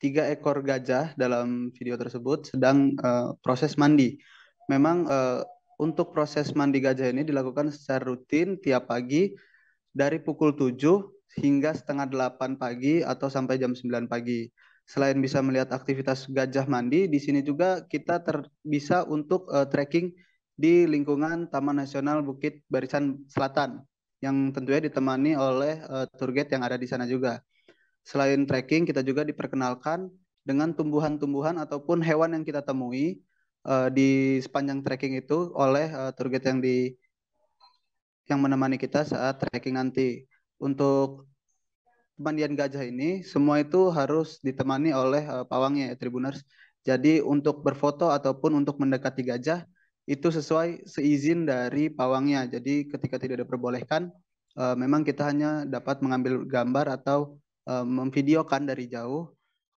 tiga ekor gajah dalam video tersebut sedang uh, proses mandi. Memang uh, untuk proses mandi gajah ini dilakukan secara rutin tiap pagi dari pukul 7 hingga setengah 8 pagi atau sampai jam 9 pagi. Selain bisa melihat aktivitas gajah mandi, di sini juga kita ter bisa untuk uh, trekking di lingkungan Taman Nasional Bukit Barisan Selatan yang tentunya ditemani oleh uh, yang ada di sana juga. Selain trekking, kita juga diperkenalkan dengan tumbuhan-tumbuhan ataupun hewan yang kita temui uh, di sepanjang trekking itu oleh uh, tour guide yang di yang menemani kita saat trekking nanti. Untuk pemandian gajah ini semua itu harus ditemani oleh uh, pawangnya ya tribuners. Jadi untuk berfoto ataupun untuk mendekati gajah itu sesuai seizin dari pawangnya. Jadi ketika tidak diperbolehkan, uh, memang kita hanya dapat mengambil gambar atau Eh, memvideokan dari jauh